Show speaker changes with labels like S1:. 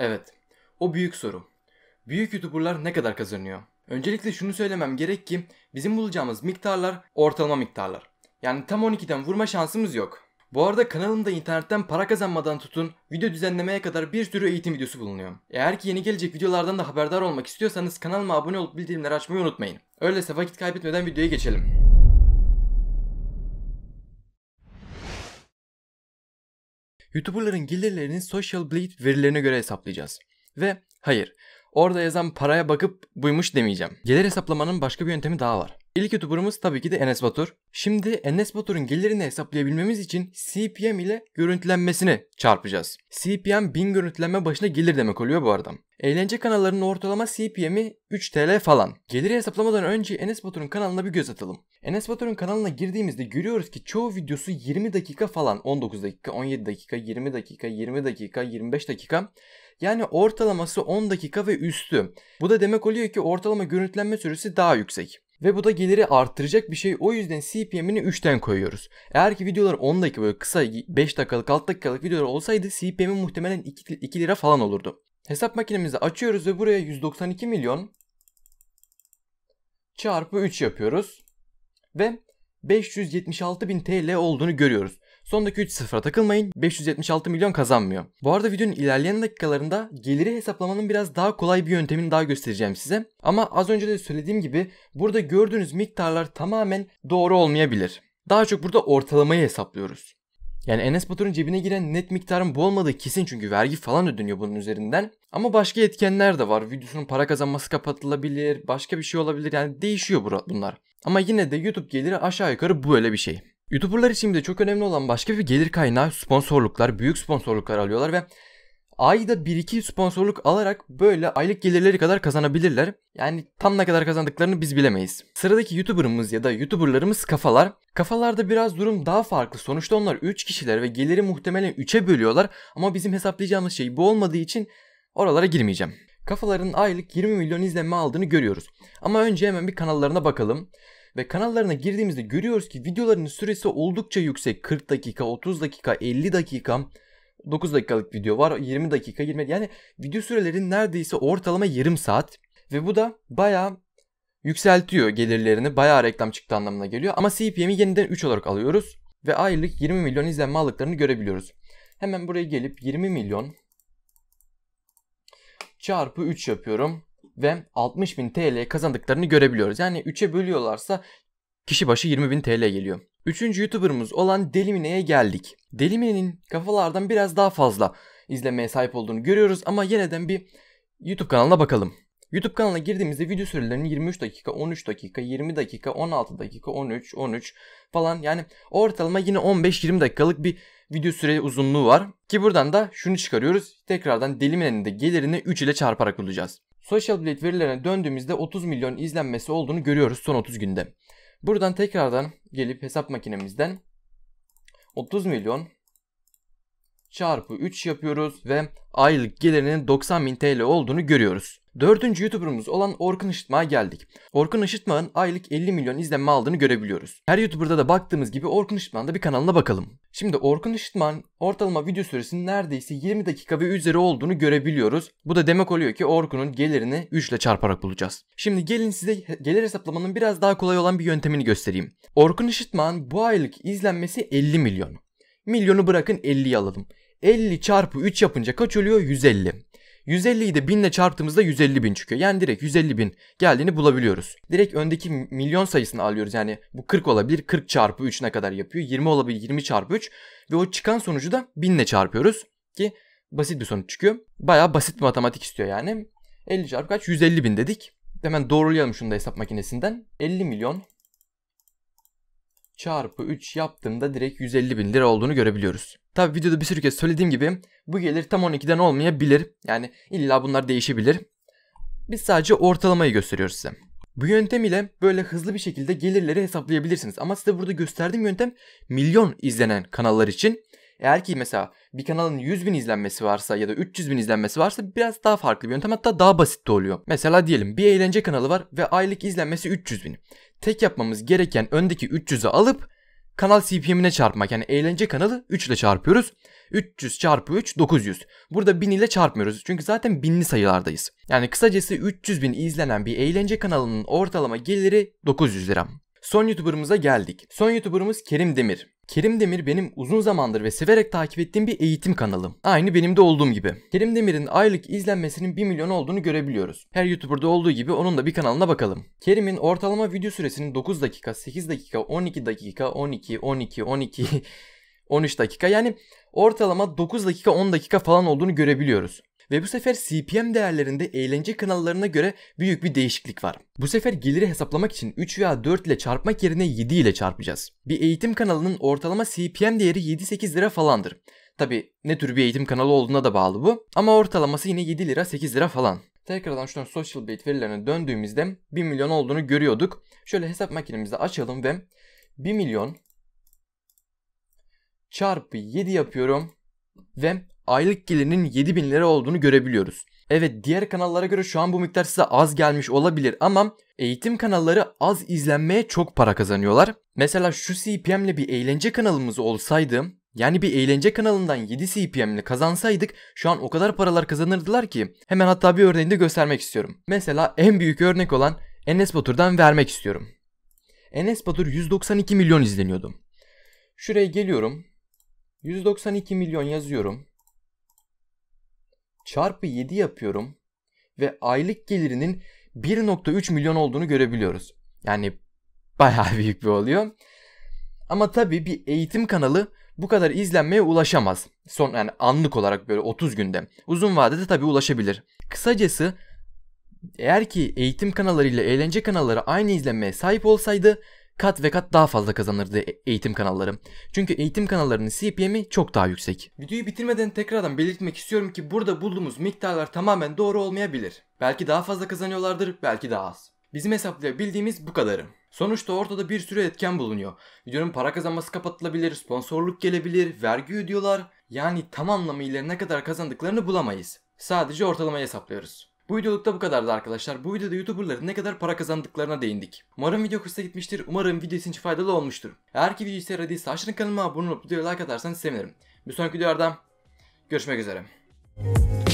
S1: Evet, o büyük soru. Büyük YouTuber'lar ne kadar kazanıyor? Öncelikle şunu söylemem gerek ki bizim bulacağımız miktarlar ortalama miktarlar. Yani tam 12'den vurma şansımız yok. Bu arada kanalımda internetten para kazanmadan tutun video düzenlemeye kadar bir sürü eğitim videosu bulunuyor. Eğer ki yeni gelecek videolardan da haberdar olmak istiyorsanız kanalıma abone olup bildirimleri açmayı unutmayın. Öyleyse vakit kaybetmeden videoya geçelim. YouTuberların gelirlerini Social Blade verilerine göre hesaplayacağız. Ve hayır, orada yazan paraya bakıp buymuş demeyeceğim. Gelir hesaplamanın başka bir yöntemi daha var. İlk YouTuber'ımız tabii ki de Enes Batur. Şimdi Enes Batur'un gelirini hesaplayabilmemiz için CPM ile görüntülenmesini çarpacağız. CPM 1000 görüntülenme başına gelir demek oluyor bu arada. Eğlence kanallarının ortalama CPM'i 3 TL falan. Geliri hesaplamadan önce Enes Batur'un kanalına bir göz atalım. Enes Batur'un kanalına girdiğimizde görüyoruz ki çoğu videosu 20 dakika falan. 19 dakika, 17 dakika, 20 dakika, 20 dakika, 25 dakika. Yani ortalaması 10 dakika ve üstü. Bu da demek oluyor ki ortalama görüntülenme süresi daha yüksek. Ve bu da geliri arttıracak bir şey. O yüzden CPM'ini 3'ten koyuyoruz. Eğer ki videolar 10 dakika böyle kısa 5 dakikalık 6 dakikalık videolar olsaydı CPM'i muhtemelen 2, 2 lira falan olurdu. Hesap makinemizi açıyoruz ve buraya 192 milyon çarpı 3 yapıyoruz. Ve 576 bin TL olduğunu görüyoruz. Sondaki 3 sıfıra takılmayın 576 milyon kazanmıyor. Bu arada videonun ilerleyen dakikalarında geliri hesaplamanın biraz daha kolay bir yöntemini daha göstereceğim size. Ama az önce de söylediğim gibi burada gördüğünüz miktarlar tamamen doğru olmayabilir. Daha çok burada ortalamayı hesaplıyoruz. Yani Enes Batur'un cebine giren net miktarın bu olmadığı kesin çünkü vergi falan ödeniyor bunun üzerinden. Ama başka etkenler de var. Videosunun para kazanması kapatılabilir, başka bir şey olabilir yani değişiyor bunlar. Ama yine de YouTube geliri aşağı yukarı böyle bir şey. YouTuberlar için de çok önemli olan başka bir gelir kaynağı sponsorluklar, büyük sponsorluklar alıyorlar ve ayda 1-2 sponsorluk alarak böyle aylık gelirleri kadar kazanabilirler. Yani tam ne kadar kazandıklarını biz bilemeyiz. Sıradaki YouTuber'ımız ya da YouTuber'larımız kafalar. Kafalarda biraz durum daha farklı. Sonuçta onlar 3 kişiler ve geliri muhtemelen 3'e bölüyorlar ama bizim hesaplayacağımız şey bu olmadığı için oralara girmeyeceğim. Kafaların aylık 20 milyon izlenme aldığını görüyoruz. Ama önce hemen bir kanallarına bakalım. Ve kanallarına girdiğimizde görüyoruz ki videolarının süresi oldukça yüksek. 40 dakika, 30 dakika, 50 dakika. 9 dakikalık video var, 20 dakika, 20 yani video sürelerin neredeyse ortalama yarım saat ve bu da bayağı yükseltiyor gelirlerini. Bayağı reklam çıktı anlamına geliyor ama CPM'i yeniden 3 olarak alıyoruz ve aylık 20 milyon izlenme aldıklarını görebiliyoruz. Hemen buraya gelip 20 milyon çarpı 3 yapıyorum ve 60 bin TL kazandıklarını görebiliyoruz. Yani 3'e bölüyorlarsa kişi başı 20 bin TL geliyor. Üçüncü YouTuber'ımız olan Delimine'ye geldik. Delimine'nin kafalardan biraz daha fazla izlemeye sahip olduğunu görüyoruz ama yeniden bir YouTube kanalına bakalım. YouTube kanalına girdiğimizde video sürelerinin 23 dakika, 13 dakika, 20 dakika, 16 dakika, 13, 13 falan yani ortalama yine 15-20 dakikalık bir video süre uzunluğu var. Ki buradan da şunu çıkarıyoruz. Tekrardan dilimin de gelirini 3 ile çarparak bulacağız. Social Blade verilerine döndüğümüzde 30 milyon izlenmesi olduğunu görüyoruz son 30 günde. Buradan tekrardan gelip hesap makinemizden 30 milyon çarpı 3 yapıyoruz ve aylık gelirinin 90 bin TL olduğunu görüyoruz. Dördüncü YouTuber'ımız olan Orkun Işıtma'ya geldik. Orkun Işıtma'nın aylık 50 milyon izlenme aldığını görebiliyoruz. Her YouTuber'da da baktığımız gibi Orkun Işıtma'nın da bir kanalına bakalım. Şimdi Orkun Işıtma'nın ortalama video süresinin neredeyse 20 dakika ve üzeri olduğunu görebiliyoruz. Bu da demek oluyor ki Orkun'un gelirini 3 ile çarparak bulacağız. Şimdi gelin size gelir hesaplamanın biraz daha kolay olan bir yöntemini göstereyim. Orkun Işıtma'nın bu aylık izlenmesi 50 milyon. Milyonu bırakın 50'yi alalım. 50 çarpı 3 yapınca kaç oluyor? 150. 150'yi de 1000 ile çarptığımızda 150 bin çıkıyor. Yani direkt 150 bin geldiğini bulabiliyoruz. Direkt öndeki milyon sayısını alıyoruz. Yani bu 40 olabilir. 40 çarpı 3 ne kadar yapıyor? 20 olabilir. 20 çarpı 3. Ve o çıkan sonucu da 1000 ile çarpıyoruz. Ki basit bir sonuç çıkıyor. Baya basit bir matematik istiyor yani. 50 çarpı kaç? 150 bin dedik. Hemen doğrulayalım şunu da hesap makinesinden. 50 milyon çarpı 3 yaptığımda direkt 150 bin lira olduğunu görebiliyoruz. Tabi videoda bir sürü kez söylediğim gibi bu gelir tam 12'den olmayabilir. Yani illa bunlar değişebilir. Biz sadece ortalamayı gösteriyoruz size. Bu yöntem ile böyle hızlı bir şekilde gelirleri hesaplayabilirsiniz. Ama size burada gösterdiğim yöntem milyon izlenen kanallar için. Eğer ki mesela bir kanalın 100 bin izlenmesi varsa ya da 300 bin izlenmesi varsa biraz daha farklı bir yöntem hatta daha basit de oluyor. Mesela diyelim bir eğlence kanalı var ve aylık izlenmesi 300 bin. Tek yapmamız gereken öndeki 300'ü alıp kanal CPM'ine çarpmak. Yani eğlence kanalı 3 ile çarpıyoruz. 300 çarpı 3 900. Burada 1000 ile çarpmıyoruz. Çünkü zaten binli sayılardayız. Yani kısacası 300 bin izlenen bir eğlence kanalının ortalama geliri 900 lira. Son YouTuber'ımıza geldik. Son YouTuber'ımız Kerim Demir. Kerim Demir benim uzun zamandır ve severek takip ettiğim bir eğitim kanalım. Aynı benim de olduğum gibi. Kerim Demir'in aylık izlenmesinin 1 milyon olduğunu görebiliyoruz. Her YouTuber'da olduğu gibi onun da bir kanalına bakalım. Kerim'in ortalama video süresinin 9 dakika, 8 dakika, 12 dakika, 12, 12, 12, 13 dakika yani ortalama 9 dakika 10 dakika falan olduğunu görebiliyoruz. Ve bu sefer CPM değerlerinde eğlence kanallarına göre büyük bir değişiklik var. Bu sefer geliri hesaplamak için 3 veya 4 ile çarpmak yerine 7 ile çarpacağız. Bir eğitim kanalının ortalama CPM değeri 7-8 lira falandır. Tabi ne tür bir eğitim kanalı olduğuna da bağlı bu. Ama ortalaması yine 7 lira 8 lira falan. Tekrardan şunun social bait verilerine döndüğümüzde 1 milyon olduğunu görüyorduk. Şöyle hesap makinemizi açalım ve 1 milyon çarpı 7 yapıyorum ve aylık gelirinin 7000 lira olduğunu görebiliyoruz. Evet diğer kanallara göre şu an bu miktar size az gelmiş olabilir ama eğitim kanalları az izlenmeye çok para kazanıyorlar. Mesela şu CPM'le bir eğlence kanalımız olsaydı yani bir eğlence kanalından 7 CPM'li kazansaydık şu an o kadar paralar kazanırdılar ki hemen hatta bir örneğini de göstermek istiyorum. Mesela en büyük örnek olan Enes Batur'dan vermek istiyorum. Enes Batur 192 milyon izleniyordu. Şuraya geliyorum. 192 milyon yazıyorum çarpı 7 yapıyorum ve aylık gelirinin 1.3 milyon olduğunu görebiliyoruz. Yani bayağı büyük bir oluyor. Ama tabii bir eğitim kanalı bu kadar izlenmeye ulaşamaz. Son yani anlık olarak böyle 30 günde. Uzun vadede tabii ulaşabilir. Kısacası eğer ki eğitim kanalları ile eğlence kanalları aynı izlenmeye sahip olsaydı kat ve kat daha fazla kazanırdı e, eğitim kanallarım Çünkü eğitim kanallarının CPM'i çok daha yüksek. Videoyu bitirmeden tekrardan belirtmek istiyorum ki burada bulduğumuz miktarlar tamamen doğru olmayabilir. Belki daha fazla kazanıyorlardır, belki daha az. Bizim hesaplayabildiğimiz bu kadarı. Sonuçta ortada bir sürü etken bulunuyor. Videonun para kazanması kapatılabilir, sponsorluk gelebilir, vergi ödüyorlar. Yani tam anlamıyla ne kadar kazandıklarını bulamayız. Sadece ortalamayı hesaplıyoruz. Bu videolukta bu kadardı arkadaşlar. Bu videoda YouTuber'ların ne kadar para kazandıklarına değindik. Umarım video hoşuna gitmiştir. Umarım video için faydalı olmuştur. Eğer ki videoyu seyrediyse aşırı kanalıma abone olup videoya like atarsanız sevinirim. Bir sonraki videolarda görüşmek üzere.